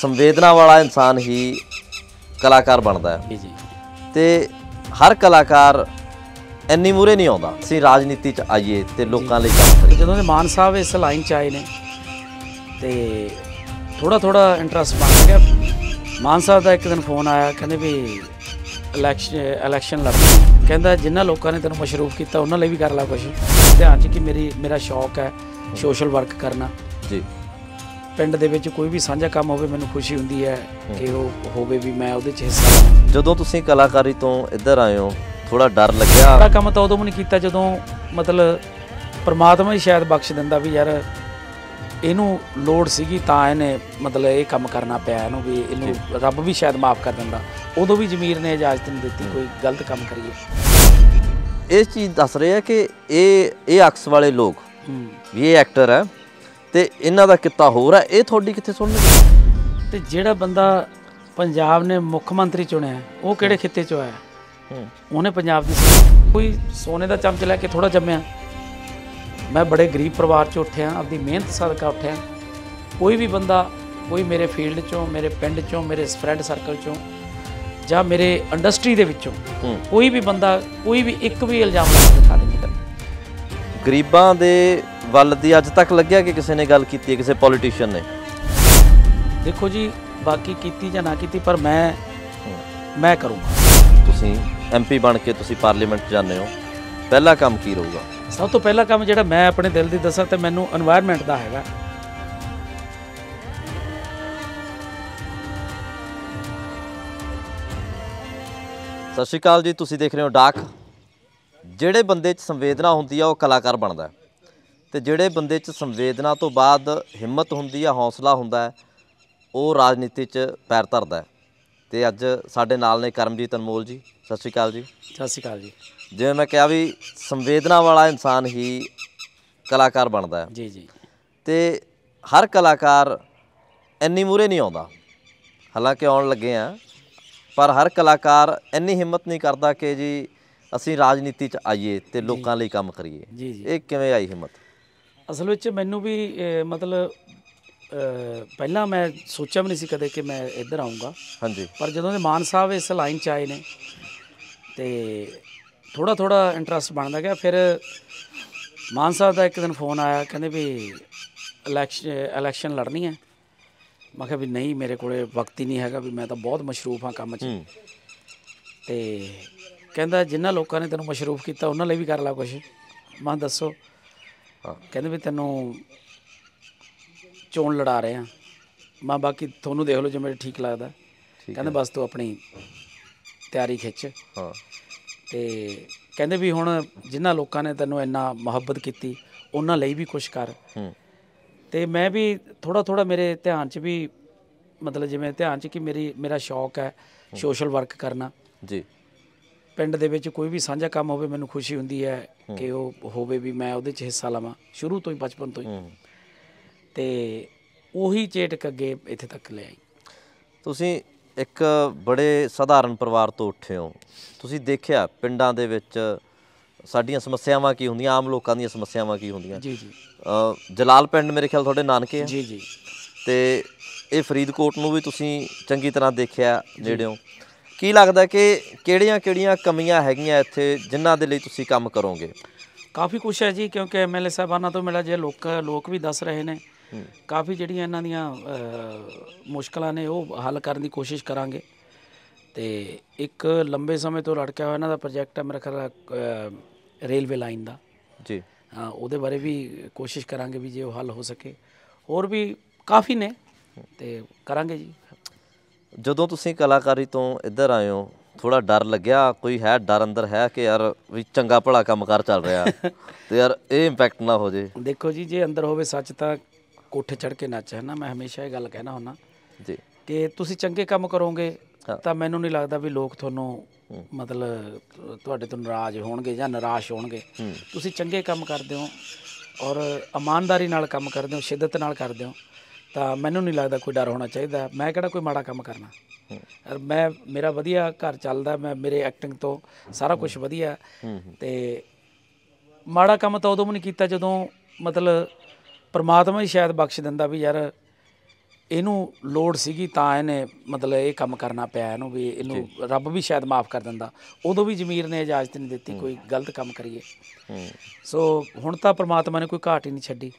ਸੰਵੇਦਨਾ ਵਾਲਾ ਇਨਸਾਨ ਹੀ ਕਲਾਕਾਰ ਬਣਦਾ ਹੈ ਜੀ ਜੀ ਤੇ ਹਰ ਕਲਾਕਾਰ ਇੰਨੀ ਮੂਰੇ ਨਹੀਂ ਆਉਂਦਾ ਅਸੀਂ ਰਾਜਨੀਤੀ 'ਚ ਆਈਏ ਤੇ ਲੋਕਾਂ ਲਈ ਕੰਮ ਕਰੀਏ ਜਦੋਂ ਮਾਨ ਸਾਹਿਬ ਇਸ ਲਾਈਨ 'ਚ ਆਏ ਨੇ ਤੇ ਥੋੜਾ ਥੋੜਾ ਇੰਟਰਸਟ ਬਣ ਗਿਆ ਮਾਨ ਸਾਹਿਬ ਦਾ ਇੱਕ ਦਿਨ ਫੋਨ ਆਇਆ ਕਹਿੰਦੇ ਵੀ ਇਲੈਕਸ਼ਨ ਇਲੈਕਸ਼ਨ ਲੜ ਕਹਿੰਦਾ ਜਿਨ੍ਹਾਂ ਲੋਕਾਂ ਨੇ ਤੈਨੂੰ ਮਸ਼ਰੂਫ ਕੀਤਾ ਉਹਨਾਂ ਲਈ ਵੀ ਕਰ ਲੈ ਕੁਝ ਧਿਆਨ 'ਚ ਕਿ ਮੇਰੀ ਮੇਰਾ ਸ਼ੌਕ ਹੈ ਸੋਸ਼ਲ ਵਰਕ ਕਰਨਾ ਜੀ ਪਿੰਡ ਦੇ ਵਿੱਚ ਕੋਈ ਵੀ ਸਾਂਝਾ ਕੰਮ ਹੋਵੇ ਮੈਨੂੰ ਖੁਸ਼ੀ ਹੁੰਦੀ ਹੈ ਕਿ ਉਹ ਹੋਵੇ ਵੀ ਮੈਂ ਉਹਦੇ 'ਚ ਹਿੱਸਾ ਜਦੋਂ ਤੁਸੀਂ ਕਲਾਕਾਰੀ ਤੋਂ ਇੱਧਰ ਆਏ ਹੋ ਥੋੜਾ ਡਰ ਲੱਗਿਆ ਸਾਰਾ ਕੰਮ ਤਾਂ ਉਦੋਂ ਵੀ ਨਹੀਂ ਕੀਤਾ ਜਦੋਂ ਮਤਲਬ ਪਰਮਾਤਮਾ ਹੀ ਸ਼ਾਇਦ ਬਖਸ਼ ਦਿੰਦਾ ਵੀ ਯਾਰ ਇਹਨੂੰ ਲੋੜ ਸੀਗੀ ਤਾਂ ਇਹਨੇ ਮਤਲਬ ਇਹ ਕੰਮ ਕਰਨਾ ਪਿਆ ਇਹਨੂੰ ਵੀ ਇਹਨੂੰ ਰੱਬ ਵੀ ਸ਼ਾਇਦ ਮਾਫ ਕਰ ਦਿੰਦਾ ਉਦੋਂ ਵੀ ਜ਼ਮੀਰ ਨੇ ਇਜਾਜ਼ਤ ਨਹੀਂ ਦਿੱਤੀ ਕੋਈ ਗਲਤ ਕੰਮ ਕਰੀਏ ਇਸ ਚੀਜ਼ ਦੱਸ ਰਿਹਾ ਕਿ ਇਹ ਇਹ ਅਕਸ ਵਾਲੇ ਲੋਕ ਵੀ ਇਹ ਐਕਟਰ ਹੈ ਤੇ ਇਹਨਾਂ ਦਾ ਕਿੱਤਾ ਹੋਰ ਹੈ ਇਹ ਤੁਹਾਡੀ ਕਿੱਥੇ ਸੁਣਨੀ ਤੇ ਜਿਹੜਾ ਬੰਦਾ ਪੰਜਾਬ ਨੇ ਮੁੱਖ ਮੰਤਰੀ ਚੁਣਿਆ ਉਹ ਕਿਹੜੇ ਖਿੱਤੇ ਚੋਂ ਆਇਆ ਉਹਨੇ ਪੰਜਾਬ ਦੀ ਕੋਈ ਸੋਨੇ ਦਾ ਚਮਚ ਲੈ ਕੇ ਥੋੜਾ ਜੰਮਿਆ ਮੈਂ ਬੜੇ ਗਰੀਬ ਪਰਿਵਾਰ ਚੋਂ ਉੱਠਿਆ ਆਪਦੀ ਮਿਹਨਤ ਸਦਕਾ ਉੱਠਿਆ ਕੋਈ ਵੀ ਬੰਦਾ ਕੋਈ ਮੇਰੇ ਫੀਲਡ ਚੋਂ ਮੇਰੇ ਪਿੰਡ ਚੋਂ ਮੇਰੇ ਫਰੈਂਡ ਸਰਕਲ ਚੋਂ ਜਾਂ ਮੇਰੇ ਇੰਡਸਟਰੀ ਦੇ ਵਿੱਚੋਂ ਕੋਈ ਵੀ ਬੰਦਾ ਕੋਈ ਵੀ ਇੱਕ ਵੀ ਇਲਜ਼ਾਮ ਨਹੀਂ ਦਿਖਾ ਦੇ ਗਰੀਬਾਂ ਦੇ ਵੱਲ ਦੀ ਅੱਜ ਤੱਕ ਲੱਗਿਆ ਕਿ ਕਿਸੇ ਨੇ ਗੱਲ ਕੀਤੀ ਹੈ ਕਿਸੇ ਪੋਲੀਟੀਸ਼ੀਅਨ ਨੇ ਦੇਖੋ ਜੀ ਬਾਕੀ ਕੀਤੀ ਜਾਂ ਨਾ ਕੀਤੀ ਪਰ ਮੈਂ ਮੈਂ ਕਰੂੰਗਾ ਤੁਸੀਂ ਐਮਪੀ ਬਣ ਕੇ ਤੁਸੀਂ ਪਾਰਲੀਮੈਂਟ ਜਾਂਦੇ ਹੋ ਪਹਿਲਾ ਕੰਮ ਕੀ ਰਹੂਗਾ ਸਭ ਤੋਂ ਪਹਿਲਾ ਕੰਮ ਜਿਹੜਾ ਮੈਂ ਆਪਣੇ ਦਿਲ ਦੀ ਦੱਸਾਂ ਤੇ ਮੈਨੂੰ এনवायरमेंट ਦਾ ਹੈਗਾ ਸਤਿ ਸ਼੍ਰੀ ਅਕਾਲ ਜੀ ਤੁਸੀਂ ਦੇਖ ਰਹੇ ਹੋ ਡਾਕ ਜਿਹੜੇ ਬੰਦੇ 'ਚ ਸੰਵੇਦਨਾ ਹੁੰਦੀ ਆ ਉਹ ਕਲਾਕਾਰ ਬਣਦਾ ਤੇ ਜਿਹੜੇ ਬੰਦੇ 'ਚ ਸੰਵੇਦਨਾ ਤੋਂ ਬਾਅਦ ਹਿੰਮਤ ਹੁੰਦੀ ਆ ਹੌਸਲਾ ਹੁੰਦਾ ਉਹ ਰਾਜਨੀਤੀ 'ਚ ਪੈਰ ਧਰਦਾ ਤੇ ਅੱਜ ਸਾਡੇ ਨਾਲ ਨੇ ਕਰਮਜੀਤ ਅਨਮੋਲ ਜੀ ਸਤਿ ਸ਼੍ਰੀ ਅਕਾਲ ਜੀ ਸਤਿ ਸ਼੍ਰੀ ਅਕਾਲ ਜੀ ਜਿਵੇਂ ਮੈਂ ਕਿਹਾ ਵੀ ਸੰਵੇਦਨਾ ਵਾਲਾ ਇਨਸਾਨ ਹੀ ਕਲਾਕਾਰ ਬਣਦਾ ਹੈ ਜੀ ਜੀ ਤੇ ਹਰ ਕਲਾਕਾਰ ਇੰਨੀ ਮੂਰੇ ਨਹੀਂ ਆਉਂਦਾ ਹਾਲਾਂਕਿ ਆਉਣ ਲੱਗੇ ਆ ਪਰ ਹਰ ਕਲਾਕਾਰ ਇੰਨੀ ਹਿੰਮਤ ਨਹੀਂ ਕਰਦਾ ਕਿ ਜੀ ਅਸੀਂ ਰਾਜਨੀਤੀ 'ਚ ਆਈਏ ਤੇ ਲੋਕਾਂ ਲਈ ਕੰਮ ਕਰੀਏ ਇਹ ਕਿਵੇਂ ਆਈ ਹਿੰਮਤ ਅਸਲ ਵਿੱਚ ਮੈਨੂੰ ਵੀ ਮਤਲਬ ਪਹਿਲਾਂ ਮੈਂ ਸੋਚਿਆ ਵੀ ਨਹੀਂ ਸੀ ਕਦੇ ਕਿ ਮੈਂ ਇੱਧਰ ਆਉਂਗਾ ਹਾਂਜੀ ਪਰ ਜਦੋਂ ਦੇ ਮਾਨ ਸਾਹਿਬ ਇਸ ਲਾਈਨ 'ਚ ਆਏ ਨੇ ਤੇ ਥੋੜਾ ਥੋੜਾ ਇੰਟਰਸਟ ਬਣਦਾ ਗਿਆ ਫਿਰ ਮਾਨ ਸਾਹਿਬ ਦਾ ਇੱਕ ਦਿਨ ਫੋਨ ਆਇਆ ਕਹਿੰਦੇ ਵੀ ਇਲੈਕਸ਼ਨ ਇਲੈਕਸ਼ਨ ਲੜਨੀ ਹੈ ਮੈਂ ਕਿਹਾ ਵੀ ਨਹੀਂ ਮੇਰੇ ਕੋਲੇ ਵਕਤ ਹੀ ਨਹੀਂ ਹੈਗਾ ਵੀ ਮੈਂ ਤਾਂ ਬਹੁਤ ਮਸ਼ਰੂਫ ਹਾਂ ਕੰਮ 'ਚ ਤੇ ਕਹਿੰਦਾ ਜਿੰਨਾ ਲੋਕਾਂ ਨੇ ਤੈਨੂੰ ਮਸ਼ਰੂਫ ਕੀਤਾ ਉਹਨਾਂ ਲਈ ਵੀ ਕਰ ਲੈ ਕੁਝ ਮੈਂ ਦੱਸੋ ਕਹਿੰਦੇ ਵੀ ਤੈਨੂੰ ਚੋਣ ਲੜਾ ਰਹੇ ਆ ਮੈਂ ਬਾਕੀ ਤੁਹਾਨੂੰ ਦੇਖ ਲਓ ਜੇ ਮੇਰੇ ਠੀਕ ਲੱਗਦਾ ਕਹਿੰਦੇ ਬਸ ਤੂੰ ਆਪਣੀ ਤਿਆਰੀ ਖਿੱਚ ਹਾਂ ਤੇ ਕਹਿੰਦੇ ਵੀ ਹੁਣ ਜਿਨ੍ਹਾਂ ਲੋਕਾਂ ਨੇ ਤੈਨੂੰ ਇੰਨਾ ਮੁਹੱਬਤ ਕੀਤੀ ਉਹਨਾਂ ਲਈ ਵੀ ਕੁਝ ਕਰ ਤੇ ਮੈਂ ਵੀ ਥੋੜਾ ਥੋੜਾ ਮੇਰੇ ਧਿਆਨ 'ਚ ਵੀ ਮਤਲਬ ਜਿਵੇਂ ਧਿਆਨ 'ਚ ਕਿ ਮੇਰੀ ਮੇਰਾ ਸ਼ੌਕ ਹੈ ਸੋਸ਼ਲ ਵਰਕ ਕਰਨਾ ਜੀ ਪਿੰਡ ਦੇ ਵਿੱਚ ਕੋਈ ਵੀ ਸਾਂਝਾ ਕੰਮ ਹੋਵੇ ਮੈਨੂੰ ਖੁਸ਼ੀ ਹੁੰਦੀ ਹੈ ਕਿ ਉਹ ਹੋਵੇ ਵੀ ਮੈਂ ਉਹਦੇ 'ਚ ਹਿੱਸਾ ਲਵਾਂ ਸ਼ੁਰੂ ਤੋਂ ਹੀ ਬਚਪਨ ਤੋਂ ਹੀ ਤੇ ਉਹੀ ਚੇਟਕ ਅੱਗੇ ਇੱਥੇ ਤੱਕ ਲੈ ਆਈ ਤੁਸੀਂ ਇੱਕ ਬੜੇ ਸਧਾਰਨ ਪਰਿਵਾਰ ਤੋਂ ਉੱਠੇ ਹੋ ਤੁਸੀਂ ਦੇਖਿਆ ਪਿੰਡਾਂ ਦੇ ਵਿੱਚ ਸਾਡੀਆਂ ਸਮੱਸਿਆਵਾਂ ਕੀ ਹੁੰਦੀਆਂ ਆਮ ਲੋਕਾਂ ਦੀਆਂ ਸਮੱਸਿਆਵਾਂ ਕੀ ਹੁੰਦੀਆਂ ਜੀ ਜੀ ਜਲਾਲ ਪਿੰਡ ਮੇਰੇ ਖਿਆਲ ਤੁਹਾਡੇ ਨਾਨਕੇ ਆ ਜੀ ਜੀ ਤੇ ਇਹ ਫਰੀਦਕੋਟ ਨੂੰ ਵੀ ਤੁਸੀਂ ਚੰਗੀ ਤਰ੍ਹਾਂ ਦੇਖਿਆ ਨੇੜਿਓਂ ਕੀ ਲੱਗਦਾ ਕਿ ਕਿਹੜੀਆਂ-ਕਿਹੜੀਆਂ ਕਮੀਆਂ ਹੈਗੀਆਂ ਇੱਥੇ ਜਿਨ੍ਹਾਂ ਦੇ ਲਈ ਤੁਸੀਂ ਕੰਮ ਕਰੋਗੇ ਕਾਫੀ ਕੁਝ ਹੈ ਜੀ ਕਿਉਂਕਿ ਐਮਐਲਏ ਸਾਹਿਬਾਨਾਂ ਤੋਂ ਮਿਲਿਆ ਜੇ ਲੋਕ ਲੋਕ ਵੀ ਦੱਸ ਰਹੇ ਨੇ ਕਾਫੀ ਜਿਹੜੀਆਂ ਇਹਨਾਂ ਦੀਆਂ ਮੁਸ਼ਕਲਾਂ ਨੇ ਉਹ ਹੱਲ ਕਰਨ ਦੀ ਕੋਸ਼ਿਸ਼ ਕਰਾਂਗੇ ਤੇ ਇੱਕ ਲੰਬੇ ਸਮੇਂ ਤੋਂ ਲੜਕਿਆ ਹੋਇਆ ਇਹਨਾਂ ਦਾ ਪ੍ਰੋਜੈਕਟ ਹੈ ਮੇਰਾ ਖਿਆਲ ਰੇਲਵੇ ਲਾਈਨ ਦਾ ਜੀ ਹਾਂ ਉਹਦੇ ਬਾਰੇ ਵੀ ਕੋਸ਼ਿਸ਼ ਕਰਾਂਗੇ ਵੀ ਜੇ ਉਹ ਹੱਲ ਹੋ ਸਕੇ ਹੋਰ ਵੀ ਕਾਫੀ ਨੇ ਤੇ ਕਰਾਂਗੇ ਜੀ ਜਦੋਂ ਤੁਸੀਂ ਕਲਾਕਾਰੀ ਤੋਂ ਇੱਧਰ ਆਏ ਹੋ ਥੋੜਾ ਡਰ ਲੱਗਿਆ ਕੋਈ ਹੈ ਡਰ ਅੰਦਰ ਹੈ ਕਿ ਯਾਰ ਵੀ ਚੰਗਾ ਭਲਾ ਕੰਮ ਕਰ ਚੱਲ ਰਿਹਾ ਤੇ ਯਾਰ ਇਹ ਇੰਪੈਕਟ ਨਾ ਹੋ ਜੇ ਦੇਖੋ ਜੀ ਜੇ ਅੰਦਰ ਹੋਵੇ ਸੱਚ ਤਾਂ ਕੋਠੇ ਚੜ ਕੇ ਨੱਚ ਹੈ ਨਾ ਮੈਂ ਹਮੇਸ਼ਾ ਇਹ ਗੱਲ ਕਹਿਣਾ ਹੁੰਨਾ ਜੀ ਕਿ ਤੁਸੀਂ ਚੰਗੇ ਕੰਮ ਕਰੋਗੇ ਤਾਂ ਮੈਨੂੰ ਨਹੀਂ ਲੱਗਦਾ ਵੀ ਲੋਕ ਤੁਹਾਨੂੰ ਮਤਲਬ ਤੁਹਾਡੇ ਤੋਂ ਨਾਰਾਜ਼ ਹੋਣਗੇ ਜਾਂ ਨਿਰਾਸ਼ ਹੋਣਗੇ ਤੁਸੀਂ ਚੰਗੇ ਕੰਮ ਕਰਦੇ ਹੋ ਔਰ ਇਮਾਨਦਾਰੀ ਨਾਲ ਕੰਮ ਕਰਦੇ ਹੋ ਸ਼ਿੱਦਤ ਨਾਲ ਕਰਦੇ ਹੋ ਤਾਂ ਮੈਨੂੰ ਨਹੀਂ ਲੱਗਦਾ ਕੋਈ ਡਰ ਹੋਣਾ ਚਾਹੀਦਾ ਮੈਂ ਕਿਹੜਾ ਕੋਈ ਮਾੜਾ ਕੰਮ ਕਰਨਾ ਮੈਂ ਮੇਰਾ ਵਧੀਆ ਘਰ ਚੱਲਦਾ ਮੈਂ ਮੇਰੇ ਐਕਟਿੰਗ ਤੋਂ ਸਾਰਾ ਕੁਝ ਵਧੀਆ ਤੇ ਮਾੜਾ ਕੰਮ ਤਾਂ ਉਦੋਂ ਵੀ ਨਹੀਂ ਕੀਤਾ ਜਦੋਂ ਮਤਲਬ ਪ੍ਰਮਾਤਮਾ ਹੀ ਸ਼ਾਇਦ ਬਖਸ਼ ਦਿੰਦਾ ਵੀ ਯਾਰ ਇਹਨੂੰ ਲੋੜ ਸੀਗੀ ਤਾਂ ਇਹਨੇ ਮਤਲਬ ਇਹ ਕੰਮ ਕਰਨਾ ਪਿਆ ਇਹਨੂੰ ਵੀ ਇਹਨੂੰ ਰੱਬ ਵੀ ਸ਼ਾਇਦ ਮਾਫ ਕਰ ਦਿੰਦਾ ਉਦੋਂ ਵੀ ਜ਼ਮੀਰ ਨੇ ਇਜਾਜ਼ਤ ਨਹੀਂ ਦਿੱਤੀ ਕੋਈ ਗਲਤ ਕੰਮ ਕਰੀਏ ਸੋ ਹੁਣ ਤਾਂ ਪ੍ਰਮਾਤਮਾ ਨੇ ਕੋਈ ਘਾਟ ਹੀ ਨਹੀਂ ਛੱਡੀ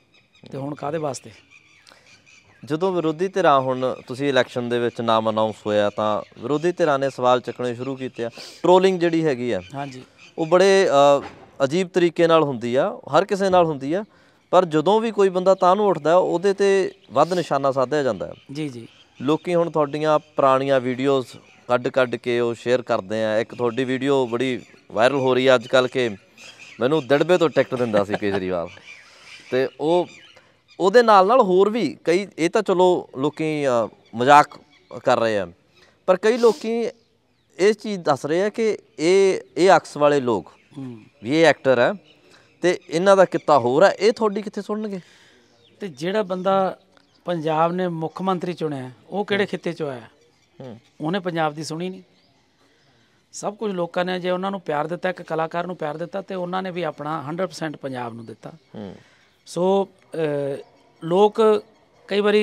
ਤੇ ਹੁਣ ਕਾਦੇ ਵਾਸਤੇ ਜਦੋਂ ਵਿਰੋਧੀ ਧਿਰਾਂ ਹੁਣ ਤੁਸੀਂ ਇਲੈਕਸ਼ਨ ਦੇ ਵਿੱਚ ਨਾਮ ਅਨਾਉਂਸ ਹੋਇਆ ਤਾਂ ਵਿਰੋਧੀ ਧਿਰਾਂ ਨੇ ਸਵਾਲ ਚੱਕਣੇ ਸ਼ੁਰੂ ਕੀਤੇ ਆ ਟ੍ਰੋਲਿੰਗ ਜਿਹੜੀ ਹੈਗੀ ਆ ਹਾਂਜੀ ਉਹ ਬੜੇ ਅਜੀਬ ਤਰੀਕੇ ਨਾਲ ਹੁੰਦੀ ਆ ਹਰ ਕਿਸੇ ਨਾਲ ਹੁੰਦੀ ਆ ਪਰ ਜਦੋਂ ਵੀ ਕੋਈ ਬੰਦਾ ਤਾਂ ਨੂੰ ਉੱਠਦਾ ਉਹਦੇ ਤੇ ਵੱਧ ਨਿਸ਼ਾਨਾ ਸਾਧਿਆ ਜਾਂਦਾ ਜੀ ਜੀ ਲੋਕੀ ਹੁਣ ਤੁਹਾਡੀਆਂ ਪੁਰਾਣੀਆਂ ਵੀਡੀਓਜ਼ ਕੱਢ ਕੱਢ ਕੇ ਉਹ ਸ਼ੇਅਰ ਕਰਦੇ ਆ ਇੱਕ ਤੁਹਾਡੀ ਵੀਡੀਓ ਬੜੀ ਵਾਇਰਲ ਹੋ ਰਹੀ ਆ ਅੱਜ ਕੱਲ ਕੇ ਮੈਨੂੰ ਦੜਬੇ ਤੋਂ ਟਿਕਟ ਦਿੰਦਾ ਸੀ ਕੇਜਰੀਵਾਲ ਤੇ ਉਹ ਉਹਦੇ ਨਾਲ ਨਾਲ ਹੋਰ ਵੀ ਕਈ ਇਹ ਤਾਂ ਚਲੋ ਲੋਕੀ ਮਜ਼ਾਕ ਕਰ ਰਹੇ ਆ ਪਰ ਕਈ ਲੋਕੀ ਇਹ ਚੀਜ਼ ਦੱਸ ਰਹੇ ਆ ਕਿ ਇਹ ਇਹ ਅਕਸ ਵਾਲੇ ਲੋਕ ਵੀ ਇਹ ਐਕਟਰ ਆ ਤੇ ਇਹਨਾਂ ਦਾ ਕਿੱਤਾ ਹੋਰ ਆ ਇਹ ਤੁਹਾਡੀ ਕਿੱਥੇ ਸੁਣਨਗੇ ਤੇ ਜਿਹੜਾ ਬੰਦਾ ਪੰਜਾਬ ਨੇ ਮੁੱਖ ਮੰਤਰੀ ਚੁਣਿਆ ਉਹ ਕਿਹੜੇ ਖਿੱਤੇ ਚੋਂ ਆਇਆ ਉਹਨੇ ਪੰਜਾਬ ਦੀ ਸੁਣੀ ਨਹੀਂ ਸਭ ਕੁਝ ਲੋਕਾਂ ਨੇ ਜੇ ਉਹਨਾਂ ਨੂੰ ਪਿਆਰ ਦਿੱਤਾ ਇੱਕ ਕਲਾਕਾਰ ਨੂੰ ਪਿਆਰ ਦਿੱਤਾ ਤੇ ਉਹਨਾਂ ਨੇ ਵੀ ਆਪਣਾ 100% ਪੰਜਾਬ ਨੂੰ ਦਿੱਤਾ ਸੋ ਲੋਕ ਕਈ ਵਾਰੀ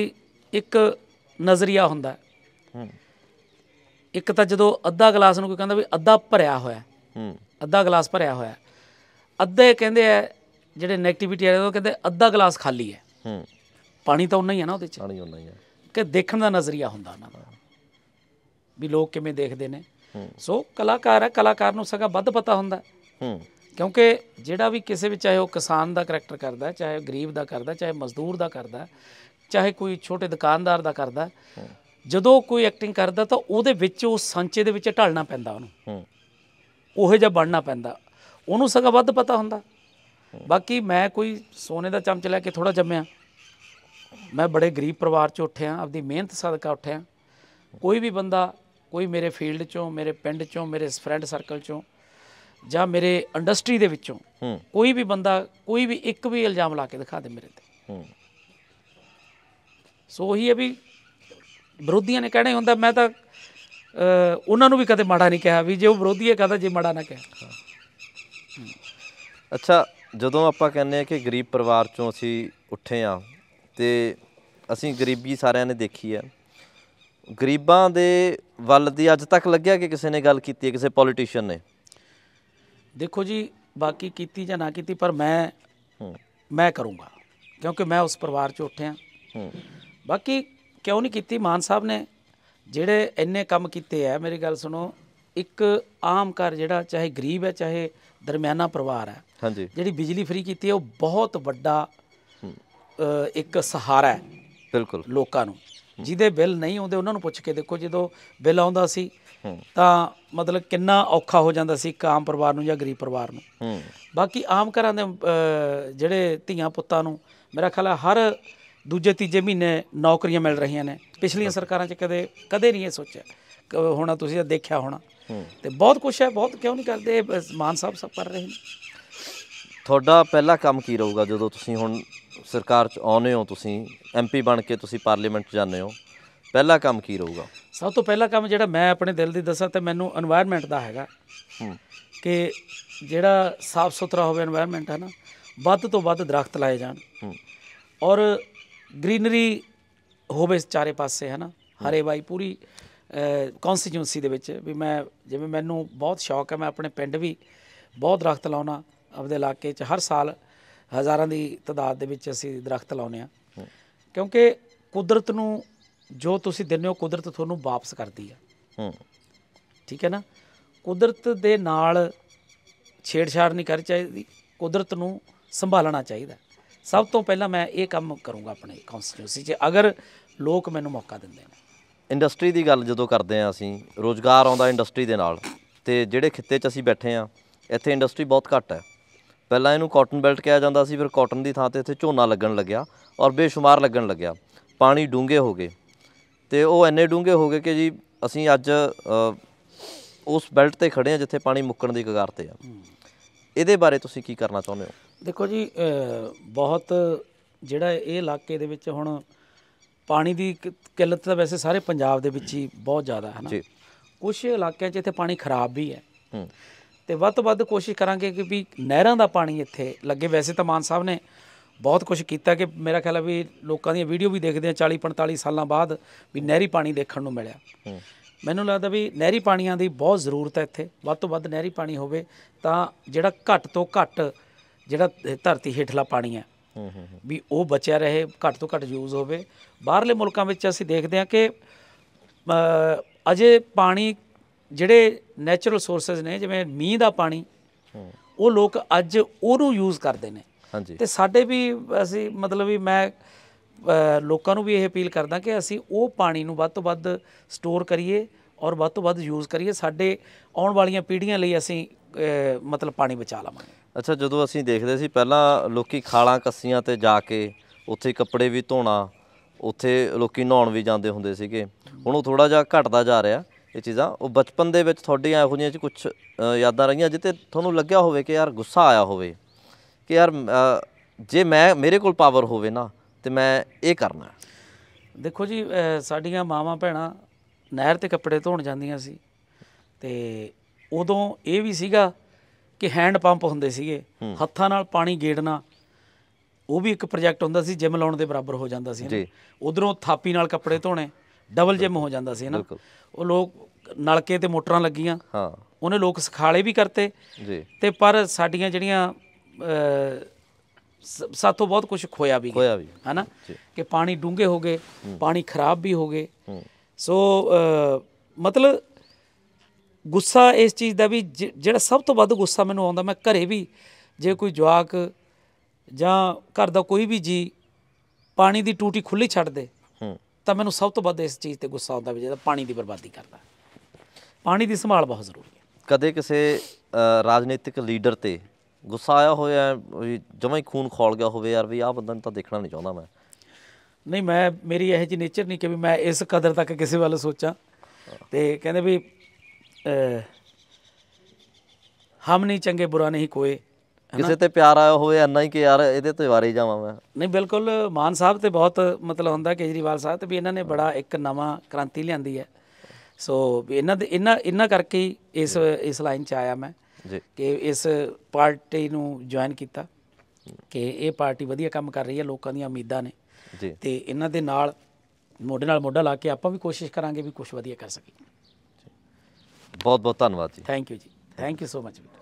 ਇੱਕ ਨਜ਼ਰੀਆ ਹੁੰਦਾ ਹੈ ਇੱਕ ਤਾਂ ਜਦੋਂ ਅੱਧਾ ਗਲਾਸ ਨੂੰ ਕੋਈ ਕਹਿੰਦਾ ਵੀ ਅੱਧਾ ਭਰਿਆ ਹੋਇਆ ਹੂੰ ਅੱਧਾ ਗਲਾਸ ਭਰਿਆ ਹੋਇਆ ਅੱਧੇ ਕਹਿੰਦੇ ਆ ਜਿਹੜੇ 네ਗੇਟਿਵਿਟੀ ਵਾਲੇ ਉਹ ਕਹਿੰਦੇ ਅੱਧਾ ਗਲਾਸ ਖਾਲੀ ਹੈ ਹੂੰ ਪਾਣੀ ਤਾਂ ਉਨਾ ਹੀ ਹੈ ਨਾ ਉਹਦੇ ਚ ਪਾਣੀ ਉਨਾ ਹੀ ਹੈ ਕਿ ਦੇਖਣ ਦਾ ਨਜ਼ਰੀਆ ਹੁੰਦਾ ਉਹਨਾਂ ਦਾ ਵੀ ਲੋਕ ਕਿਵੇਂ ਦੇਖਦੇ ਨੇ ਸੋ ਕਲਾਕਾਰ ਹੈ ਕਲਾਕਾਰ ਨੂੰ ਸਗਾ ਵੱਧ ਪਤਾ ਹੁੰਦਾ ਹੂੰ ਕਿਉਂਕਿ ਜਿਹੜਾ ਵੀ ਕਿਸੇ ਵਿੱਚ ਚਾਹੇ ਉਹ ਕਿਸਾਨ ਦਾ ਕਰੈਕਟਰ ਕਰਦਾ ਚਾਹੇ ਗਰੀਬ ਦਾ ਕਰਦਾ ਚਾਹੇ ਮਜ਼ਦੂਰ ਦਾ ਕਰਦਾ ਚਾਹੇ ਕੋਈ ਛੋਟੇ ਦੁਕਾਨਦਾਰ ਦਾ ਕਰਦਾ ਜਦੋਂ ਕੋਈ ਐਕਟਿੰਗ ਕਰਦਾ ਤਾਂ ਉਹਦੇ ਵਿੱਚ ਉਹ ਸੰਚੇ ਦੇ ਵਿੱਚ ਢਲਣਾ ਪੈਂਦਾ ਉਹਨੂੰ ਉਹੋ ਜਿਹਾ ਬਣਨਾ ਪੈਂਦਾ ਉਹਨੂੰ ਸਗਾ ਵੱਧ ਪਤਾ ਹੁੰਦਾ ਬਾਕੀ ਮੈਂ ਕੋਈ ਸੋਨੇ ਦਾ ਚਮਚ ਲੈ ਕੇ ਥੋੜਾ ਜੰਮਿਆ ਮੈਂ ਬੜੇ ਗਰੀਬ ਪਰਿਵਾਰ ਚੋਂ ਉੱਠਿਆ ਆਪਦੀ ਮਿਹਨਤ ਸਦਕਾ ਉੱਠਿਆ ਕੋਈ ਵੀ ਬੰਦਾ ਕੋਈ ਮੇਰੇ ਫੀਲਡ ਚੋਂ ਮੇਰੇ ਪਿੰਡ ਚੋਂ ਮੇਰੇ ਫਰੈਂਡ ਸਰਕਲ ਚੋਂ ਜਾਂ ਮੇਰੇ ਇੰਡਸਟਰੀ ਦੇ ਵਿੱਚੋਂ ਕੋਈ ਵੀ ਬੰਦਾ ਕੋਈ ਵੀ ਇੱਕ ਵੀ ਇਲਜ਼ਾਮ ਲਾ ਕੇ ਦਿਖਾ ਦੇ ਮੇਰੇ ਤੇ ਸੋ ਹੀ ਹੈ ਵੀ ਵਿਰੋਧੀਆਂ ਨੇ ਕਹਿਣਾ ਹੁੰਦਾ ਮੈਂ ਤਾਂ ਉਹਨਾਂ ਨੂੰ ਵੀ ਕਦੇ ਮਾੜਾ ਨਹੀਂ ਕਿਹਾ ਵੀ ਜੇ ਉਹ ਵਿਰੋਧੀ ਹੈ ਕਹਦਾ ਜੇ ਮਾੜਾ ਨਾ ਕਹੇ ਅੱਛਾ ਜਦੋਂ ਆਪਾਂ ਕਹਿੰਦੇ ਆ ਕਿ ਗਰੀਬ ਪਰਿਵਾਰ ਚੋਂ ਅਸੀਂ ਉੱਠੇ ਆ ਤੇ ਅਸੀਂ ਗਰੀਬੀ ਸਾਰਿਆਂ ਨੇ ਦੇਖੀ ਆ ਗਰੀਬਾਂ ਦੇ ਵੱਲ ਦੀ ਅੱਜ ਤੱਕ ਲੱਗਿਆ ਕਿ ਕਿਸੇ ਨੇ ਗੱਲ ਕੀਤੀ ਹੈ ਕਿਸੇ ਪੋਲੀਟੀਸ਼ੀਅਨ ਨੇ ਦੇਖੋ ਜੀ ਬਾਕੀ ਕੀਤੀ ਜਾਂ ਨਾ ਕੀਤੀ ਪਰ ਮੈਂ ਮੈਂ ਕਰੂੰਗਾ ਕਿਉਂਕਿ ਮੈਂ ਉਸ ਪਰਿਵਾਰ 'ਚ ਉੱਠਿਆ ਬਾਕੀ ਕਿਉਂ ਨਹੀਂ ਕੀਤੀ ਮਾਨ ਸਾਹਿਬ ਨੇ ਜਿਹੜੇ ਇੰਨੇ ਕੰਮ ਕੀਤੇ ਆ ਮੇਰੀ ਗੱਲ ਸੁਣੋ ਇੱਕ ਆਮ ਘਰ ਜਿਹੜਾ ਚਾਹੇ ਗਰੀਬ ਹੈ ਚਾਹੇ ਦਰਮਿਆਨਾ ਪਰਿਵਾਰ ਹੈ ਹਾਂਜੀ ਜਿਹੜੀ ਬਿਜਲੀ ਫ੍ਰੀ ਕੀਤੀ ਹੈ ਉਹ ਬਹੁਤ ਵੱਡਾ ਇੱਕ ਸਹਾਰਾ ਹੈ ਬਿਲਕੁਲ ਲੋਕਾਂ ਨੂੰ ਜਿਹਦੇ ਬਿੱਲ ਨਹੀਂ ਆਉਂਦੇ ਉਹਨਾਂ ਨੂੰ ਪੁੱਛ ਕੇ ਦੇਖੋ ਜਦੋਂ ਬਿੱਲ ਆਉਂਦਾ ਸੀ ਤਾਂ ਮਤਲਬ ਕਿੰਨਾ ਔਖਾ ਹੋ ਜਾਂਦਾ ਸੀ ਇੱਕ ਆਮ ਪਰਿਵਾਰ ਨੂੰ ਜਾਂ ਗਰੀਬ ਪਰਿਵਾਰ ਨੂੰ ਬਾਕੀ ਆਮ ਘਰਾਂ ਦੇ ਜਿਹੜੇ ਧੀਆਂ ਪੁੱਤਾਂ ਨੂੰ ਮੇਰਾ ਖਿਆਲ ਹਰ ਦੂਜੇ ਤੀਜੇ ਮਹੀਨੇ ਨੌਕਰੀਆਂ ਮਿਲ ਰਹੀਆਂ ਨੇ ਪਿਛਲੀਆਂ ਸਰਕਾਰਾਂ 'ਚ ਕਦੇ ਕਦੇ ਨਹੀਂ ਇਹ ਸੋਚਿਆ ਹੋਣਾ ਤੁਸੀਂ ਇਹ ਦੇਖਿਆ ਹੋਣਾ ਤੇ ਬਹੁਤ ਕੁਝ ਹੈ ਬਹੁਤ ਕਿਉਂ ਨਹੀਂ ਕਰਦੇ ਮਾਨ ਸਾਹਿਬ ਸਭ ਕਰ ਰਹੇ ਨੇ ਤੁਹਾਡਾ ਪਹਿਲਾ ਕੰਮ ਕੀ ਰਹੂਗਾ ਜਦੋਂ ਤੁਸੀਂ ਹੁਣ ਸਰਕਾਰ 'ਚ ਆਉਨੇ ਹੋ ਤੁਸੀਂ ਐਮਪੀ ਬਣ ਕੇ ਤੁਸੀਂ ਪਾਰਲੀਮੈਂਟ 'ਚ ਜਾਂਦੇ ਹੋ ਪਹਿਲਾ ਕੰਮ ਕੀ ਰਹੂਗਾ ਸਭ ਤੋਂ ਪਹਿਲਾ ਕੰਮ ਜਿਹੜਾ ਮੈਂ ਆਪਣੇ ਦਿਲ ਦੀ ਦੱਸਾਂ ਤੇ ਮੈਨੂੰ এনवायरमेंट ਦਾ ਹੈਗਾ ਕਿ ਜਿਹੜਾ ਸਾਫ਼ ਸੁਥਰਾ ਹੋਵੇ এনवायरमेंट ਹੈ ਨਾ ਵੱਧ ਤੋਂ ਵੱਧ ਦਰਖਤ ਲਾਏ ਜਾਣ ਔਰ ਗ੍ਰੀਨਰੀ ਹੋਵੇ ਚਾਰੇ ਪਾਸੇ ਹੈ ਨਾ ਹਰੇ ਬਾਈ ਪੂਰੀ ਕਨਸਟੀਚੂਐਂਸੀ ਦੇ ਵਿੱਚ ਵੀ ਮੈਂ ਜਿਵੇਂ ਮੈਨੂੰ ਬਹੁਤ ਸ਼ੌਕ ਹੈ ਮੈਂ ਆਪਣੇ ਪਿੰਡ ਵੀ ਬਹੁਤ ਦਰਖਤ ਲਾਉਣਾ ਆਪਣੇ ਇਲਾਕੇ 'ਚ ਹਰ ਸਾਲ ਹਜ਼ਾਰਾਂ ਦੀ ਤਦਾਦ ਦੇ ਵਿੱਚ ਅਸੀਂ ਦਰਖਤ ਲਾਉਨੇ ਆ ਕਿਉਂਕਿ ਕੁਦਰਤ ਨੂੰ ਜੋ ਤੁਸੀਂ ਦਿੰਦੇ ਹੋ ਕੁਦਰਤ ਤੁਹਾਨੂੰ ਵਾਪਸ ਕਰਦੀ ਆ ਹੂੰ ਠੀਕ ਹੈ ਨਾ ਕੁਦਰਤ ਦੇ ਨਾਲ ਛੇੜਛਾੜ ਨਹੀਂ ਕਰ ਚਾਹੀਦੀ ਕੁਦਰਤ ਨੂੰ ਸੰਭਾਲਣਾ ਚਾਹੀਦਾ ਸਭ ਤੋਂ ਪਹਿਲਾਂ ਮੈਂ ਇਹ ਕੰਮ ਕਰੂੰਗਾ ਆਪਣੇ ਕਨਸਟੀਟਿਊਸੀ 'ਚ ਅਗਰ ਲੋਕ ਮੈਨੂੰ ਮੌਕਾ ਦਿੰਦੇ ਨੇ ਇੰਡਸਟਰੀ ਦੀ ਗੱਲ ਜਦੋਂ ਕਰਦੇ ਆ ਅਸੀਂ ਰੋਜ਼ਗਾਰ ਆਉਂਦਾ ਇੰਡਸਟਰੀ ਦੇ ਨਾਲ ਤੇ ਜਿਹੜੇ ਖਿੱਤੇ 'ਚ ਅਸੀਂ ਬੈਠੇ ਆ ਇੱਥੇ ਇੰਡਸਟਰੀ ਬਹੁਤ ਘੱਟ ਹੈ ਪਹਿਲਾਂ ਇਹਨੂੰ ਕਾਟਨ ਬੈਲਟ ਕਿਹਾ ਜਾਂਦਾ ਸੀ ਫਿਰ ਕਾਟਨ ਦੀ ਥਾਂ ਤੇ ਇੱਥੇ ਝੋਨਾ ਲੱਗਣ ਲੱਗਿਆ ਔਰ ਬੇਸ਼ੁਮਾਰ ਲੱਗਣ ਲੱਗਿਆ ਪਾਣੀ ਡੂੰਘੇ ਹੋ ਗਏ ਤੇ ਉਹ ਐਨੇ ਡੂੰਘੇ ਹੋ ਗਏ ਕਿ ਜੀ ਅਸੀਂ ਅੱਜ ਉਸ ਬੈਲਟ ਤੇ ਖੜੇ ਆ ਜਿੱਥੇ ਪਾਣੀ ਮੁੱਕਣ ਦੀ ਕਗਾਰ ਤੇ ਆ ਇਹਦੇ ਬਾਰੇ ਤੁਸੀਂ ਕੀ ਕਰਨਾ ਚਾਹੁੰਦੇ ਹੋ ਦੇਖੋ ਜੀ ਬਹੁਤ ਜਿਹੜਾ ਇਹ ਇਲਾਕੇ ਦੇ ਵਿੱਚ ਹੁਣ ਪਾਣੀ ਦੀ ਕਿੱਲਤ ਤਾਂ ਵੈਸੇ ਸਾਰੇ ਪੰਜਾਬ ਦੇ ਵਿੱਚ ਹੀ ਬਹੁਤ ਜ਼ਿਆਦਾ ਹੈ ਨਾ ਜੀ ਕੁਝ ਇਲਾਕਿਆਂ 'ਚ ਇੱਥੇ ਪਾਣੀ ਖਰਾਬ ਵੀ ਹੈ ਤੇ ਵੱਧ ਤੋਂ ਵੱਧ ਕੋਸ਼ਿਸ਼ ਕਰਾਂਗੇ ਕਿ ਵੀ ਨਹਿਰਾਂ ਦਾ ਪਾਣੀ ਇੱਥੇ ਲੱਗੇ ਵੈਸੇ ਤਾਂ ਮਾਨ ਸਾਹਿਬ ਨੇ ਬਹੁਤ ਕੁਝ ਕੀਤਾ ਕਿ ਮੇਰਾ ਖਿਆਲ ਹੈ ਵੀ ਲੋਕਾਂ ਦੀਆਂ ਵੀਡੀਓ ਵੀ ਦੇਖਦੇ ਆ 40 45 ਸਾਲਾਂ ਬਾਅਦ ਵੀ ਨਹਿਰੀ ਪਾਣੀ ਦੇਖਣ ਨੂੰ ਮਿਲਿਆ ਮੈਨੂੰ ਲੱਗਦਾ ਵੀ ਨਹਿਰੀ ਪਾਣੀਆਂ ਦੀ ਬਹੁਤ ਜ਼ਰੂਰਤ ਹੈ ਇੱਥੇ ਵੱਧ ਤੋਂ ਵੱਧ ਨਹਿਰੀ ਪਾਣੀ ਹੋਵੇ ਤਾਂ ਜਿਹੜਾ ਘੱਟ ਤੋਂ ਘੱਟ ਜਿਹੜਾ ਧਰਤੀ ਹੇਠਲਾ ਪਾਣੀ ਹੈ ਵੀ ਉਹ ਬਚਿਆ ਰਹੇ ਘੱਟ ਤੋਂ ਘੱਟ ਯੂਜ਼ ਹੋਵੇ ਬਾਹਰਲੇ ਮੁਲਕਾਂ ਵਿੱਚ ਅਸੀਂ ਦੇਖਦੇ ਹਾਂ ਕਿ ਅਜੇ ਪਾਣੀ ਜਿਹੜੇ ਨੇਚਰਲ ਸੋਰਸਸ ਨੇ ਜਿਵੇਂ ਮੀਂਹ ਦਾ ਪਾਣੀ ਉਹ ਲੋਕ ਅੱਜ ਉਹਨੂੰ ਯੂਜ਼ ਕਰਦੇ ਨੇ ਹਾਂਜੀ ਤੇ ਸਾਡੇ ਵੀ ਅਸੀਂ ਮਤਲਬ ਵੀ ਮੈਂ ਲੋਕਾਂ ਨੂੰ ਵੀ ਇਹ ਅਪੀਲ ਕਰਦਾ ਕਿ ਅਸੀਂ ਉਹ ਪਾਣੀ ਨੂੰ ਵੱਧ ਤੋਂ ਵੱਧ ਸਟੋਰ ਕਰੀਏ ਔਰ ਵੱਧ ਤੋਂ ਵੱਧ ਯੂਜ਼ ਕਰੀਏ ਸਾਡੇ ਆਉਣ ਵਾਲੀਆਂ ਪੀੜ੍ਹੀਆਂ ਲਈ ਅਸੀਂ ਮਤਲਬ ਪਾਣੀ ਬਚਾ ਲਵਾਂਗੇ ਅੱਛਾ ਜਦੋਂ ਅਸੀਂ ਦੇਖਦੇ ਸੀ ਪਹਿਲਾਂ ਲੋਕੀ ਖਾਲਾਂ ਕੱਸੀਆਂ ਤੇ ਜਾ ਕੇ ਉੱਥੇ ਕੱਪੜੇ ਵੀ ਧੋਣਾ ਉੱਥੇ ਲੋਕੀ ਨਹਾਉਣ ਵੀ ਜਾਂਦੇ ਹੁੰਦੇ ਸੀਗੇ ਹੁਣ ਉਹ ਥੋੜਾ ਜਿਹਾ ਘਟਦਾ ਜਾ ਰਿਹਾ ਇਹ ਚੀਜ਼ਾਂ ਉਹ ਬਚਪਨ ਦੇ ਵਿੱਚ ਤੁਹਾਡੀਆਂ ਇਹੋ ਜਿਹੀਆਂ ਚ ਕੁਝ ਯਾਦਾਂ ਰਹੀਆਂ ਜਿੱਤੇ ਤੁਹਾਨੂੰ ਲੱਗਿਆ ਹੋਵੇ ਕਿ ਯਾਰ ਗੁੱਸਾ ਆਇਆ ਹੋਵੇ ਕਿ ਯਾਰ ਜੇ ਮੈਂ ਮੇਰੇ ਕੋਲ ਪਾਵਰ ਹੋਵੇ ਨਾ ਤੇ ਮੈਂ ਇਹ ਕਰਨਾ ਦੇਖੋ ਜੀ ਸਾਡੀਆਂ ਮਾਵਾਂ ਭੈਣਾਂ ਨਹਿਰ ਤੇ ਕੱਪੜੇ ਧੋਣ ਜਾਂਦੀਆਂ ਸੀ ਤੇ ਉਦੋਂ ਇਹ ਵੀ ਸੀਗਾ ਕਿ ਹੈਂਡ ਪੰਪ ਹੁੰਦੇ ਸੀਗੇ ਹੱਥਾਂ ਨਾਲ ਪਾਣੀ ਗੇੜਨਾ ਉਹ ਵੀ ਇੱਕ ਪ੍ਰੋਜੈਕਟ ਹੁੰਦਾ ਸੀ ਜਿਮ ਲਾਉਣ ਦੇ ਬਰਾਬਰ ਹੋ ਜਾਂਦਾ ਸੀ ਜੀ ਉਧਰੋਂ ਥਾਪੀ ਨਾਲ ਕੱਪੜੇ ਧੋਣੇ ਡਬਲ ਜਿਮ ਹੋ ਜਾਂਦਾ ਸੀ ਨਾ ਉਹ ਲੋਕ ਨਲਕੇ ਤੇ ਮੋਟਰਾਂ ਲੱਗੀਆਂ ਹਾਂ ਉਹਨੇ ਲੋਕ ਸਖਾਲੇ ਵੀ ਕਰਤੇ ਜੀ ਤੇ ਪਰ ਸਾਡੀਆਂ ਜਿਹੜੀਆਂ ਸਾਥੋਂ ਬਹੁਤ ਕੁਝ ਖੋਇਆ ਵੀ ਖੋਇਆ ਵੀ ਕਿ ਪਾਣੀ ਡੂੰਘੇ ਹੋ ਗਏ ਪਾਣੀ ਖਰਾਬ ਵੀ ਹੋ ਗਏ ਸੋ ਮਤਲਬ ਗੁੱਸਾ ਇਸ ਚੀਜ਼ ਦਾ ਵੀ ਜਿਹੜਾ ਸਭ ਤੋਂ ਵੱਧ ਗੁੱਸਾ ਮੈਨੂੰ ਆਉਂਦਾ ਮੈਂ ਘਰੇ ਵੀ ਜੇ ਕੋਈ ਜਵਾਕ ਜਾਂ ਘਰ ਦਾ ਕੋਈ ਵੀ ਜੀ ਪਾਣੀ ਦੀ ਟੂਟੀ ਖੁੱਲੀ ਛੱਡ ਦੇ ਤਾਂ ਮੈਨੂੰ ਸਭ ਤੋਂ ਵੱਧ ਇਸ ਚੀਜ਼ ਤੇ ਗੁੱਸਾ ਆਉਂਦਾ ਵੀ ਜਿਹੜਾ ਪਾਣੀ ਦੀ ਬਰਬਾਦੀ ਕਰਦਾ ਪਾਣੀ ਦੀ ਸੰਭਾਲ ਬਹੁਤ ਜ਼ਰੂਰੀ ਹੈ ਕਦੇ ਕਿਸੇ ਰਾਜਨੀਤਿਕ ਲੀਡਰ ਤੇ ਗੁੱਸਾ ਆਇਆ ਹੋਇਆ ਵੀ ਜਮਾਂ ਹੀ ਖੂਨ ਖੋਲ ਗਿਆ ਹੋਵੇ ਯਾਰ ਵੀ ਆਹ ਬੰਦਾ ਨੂੰ ਤਾਂ ਦੇਖਣਾ ਨਹੀਂ ਚਾਹੁੰਦਾ ਮੈਂ ਨਹੀਂ ਮੈਂ ਮੇਰੀ ਇਹ ਜੀ ਨੇਚਰ ਨਹੀਂ ਕਿ ਵੀ ਮੈਂ ਇਸ ਕਦਰ ਤੱਕ ਕਿਸੇ ਵੱਲ ਸੋਚਾਂ ਤੇ ਕਹਿੰਦੇ ਵੀ ਹਮ ਨਹੀਂ ਚੰਗੇ ਬੁਰਾ ਨਹੀਂ ਕੋਈ ਕਿਸੇ ਤੇ ਪਿਆਰ ਆਇਆ ਹੋਵੇ ਐਨਾ ਹੀ ਕਿ ਯਾਰ ਇਹਦੇ ਤੇ ਵਾਰੇ ਜਾਵਾਂ ਮੈਂ ਨਹੀਂ ਬਿਲਕੁਲ ਮਾਨ ਸਾਹਿਬ ਤੇ ਬਹੁਤ ਮਤਲਬ ਹੁੰਦਾ ਕੇਜਰੀਵਾਲ ਸਾਹਿਬ ਤੇ ਵੀ ਇਹਨਾਂ ਨੇ ਬੜਾ ਇੱਕ ਨਵਾਂ ਕ੍ਰਾਂਤੀ ਲਿਆਂਦੀ ਹੈ ਸੋ ਇਹਨਾਂ ਦੇ ਇਹਨਾਂ ਇਹਨਾਂ ਕਰਕੇ ਇਸ ਇਸ ਲਾਈਨ 'ਚ ਆਇਆ ਮੈਂ ਕਿ ਇਸ ਪਾਰਟੀ ਨੂੰ ਜੁਆਇਨ ਕੀਤਾ ਕਿ ਇਹ ਪਾਰਟੀ ਵਧੀਆ ਕੰਮ ਕਰ ਰਹੀ ਹੈ ਲੋਕਾਂ ਦੀਆਂ ਉਮੀਦਾਂ ਨੇ ਜੀ ਤੇ ਇਹਨਾਂ ਦੇ ਨਾਲ ਮੋਢੇ ਨਾਲ ਮੋਢਾ ਲਾ ਕੇ ਆਪਾਂ ਵੀ ਕੋਸ਼ਿਸ਼ ਕਰਾਂਗੇ ਵੀ ਕੁਝ ਵਧੀਆ ਕਰ ਸਕੀਏ ਬਹੁਤ ਬਹੁਤ ਧੰਨਵਾਦ ਜੀ ਥੈਂਕ ਯੂ ਜੀ ਥੈਂਕ ਯੂ ਸੋ ਮਚ